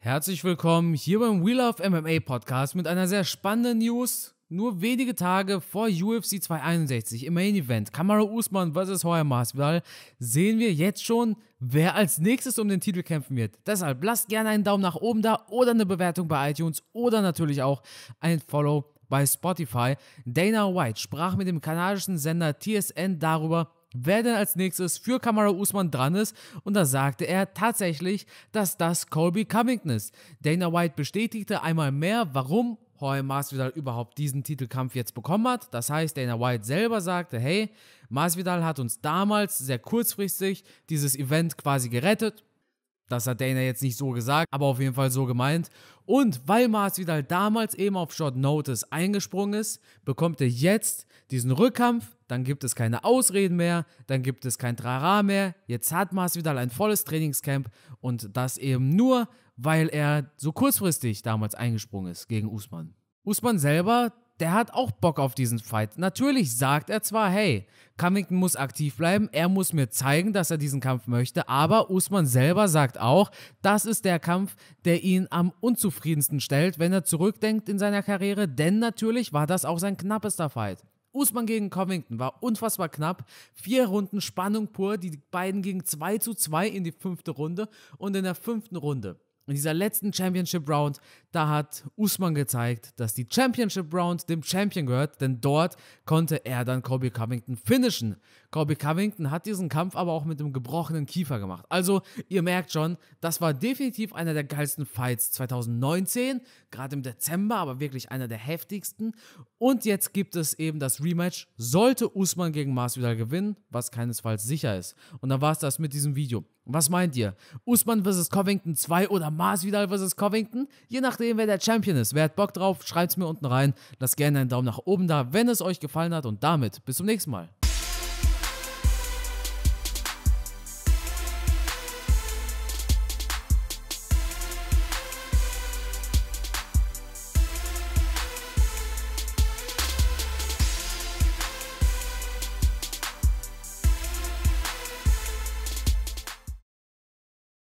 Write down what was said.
Herzlich willkommen hier beim We Love MMA Podcast mit einer sehr spannenden News. Nur wenige Tage vor UFC 261 im Main Event Kamara Usman vs. Heuer Masvidal sehen wir jetzt schon, wer als nächstes um den Titel kämpfen wird. Deshalb lasst gerne einen Daumen nach oben da oder eine Bewertung bei iTunes oder natürlich auch ein Follow bei Spotify. Dana White sprach mit dem kanadischen Sender TSN darüber, wer denn als nächstes für Kamara Usman dran ist und da sagte er tatsächlich, dass das Colby Covington ist. Dana White bestätigte einmal mehr, warum Jorge Masvidal überhaupt diesen Titelkampf jetzt bekommen hat. Das heißt, Dana White selber sagte, hey, Masvidal hat uns damals sehr kurzfristig dieses Event quasi gerettet das hat Dana jetzt nicht so gesagt, aber auf jeden Fall so gemeint. Und weil Mars wieder halt damals eben auf Short Notice eingesprungen ist, bekommt er jetzt diesen Rückkampf. Dann gibt es keine Ausreden mehr, dann gibt es kein Trara mehr. Jetzt hat Mars wieder halt ein volles Trainingscamp und das eben nur, weil er so kurzfristig damals eingesprungen ist gegen Usman. Usman selber der hat auch Bock auf diesen Fight. Natürlich sagt er zwar, hey, Cummington muss aktiv bleiben, er muss mir zeigen, dass er diesen Kampf möchte, aber Usman selber sagt auch, das ist der Kampf, der ihn am unzufriedensten stellt, wenn er zurückdenkt in seiner Karriere, denn natürlich war das auch sein knappester Fight. Usman gegen Covington war unfassbar knapp. Vier Runden Spannung pur. Die beiden gingen 2 zu 2 in die fünfte Runde. Und in der fünften Runde in dieser letzten Championship Round, da hat Usman gezeigt, dass die Championship Round dem Champion gehört, denn dort konnte er dann Colby Covington finishen. Colby Covington hat diesen Kampf aber auch mit dem gebrochenen Kiefer gemacht. Also, ihr merkt schon, das war definitiv einer der geilsten Fights 2019, gerade im Dezember, aber wirklich einer der heftigsten. Und jetzt gibt es eben das Rematch, sollte Usman gegen Masvidal gewinnen, was keinesfalls sicher ist. Und dann war es das mit diesem Video. Was meint ihr? Usman vs. Covington 2 oder Masvidal vs. Covington? Je nachdem, wer der Champion ist. Wer hat Bock drauf? schreibt es mir unten rein. Lasst gerne einen Daumen nach oben da, wenn es euch gefallen hat. Und damit bis zum nächsten Mal.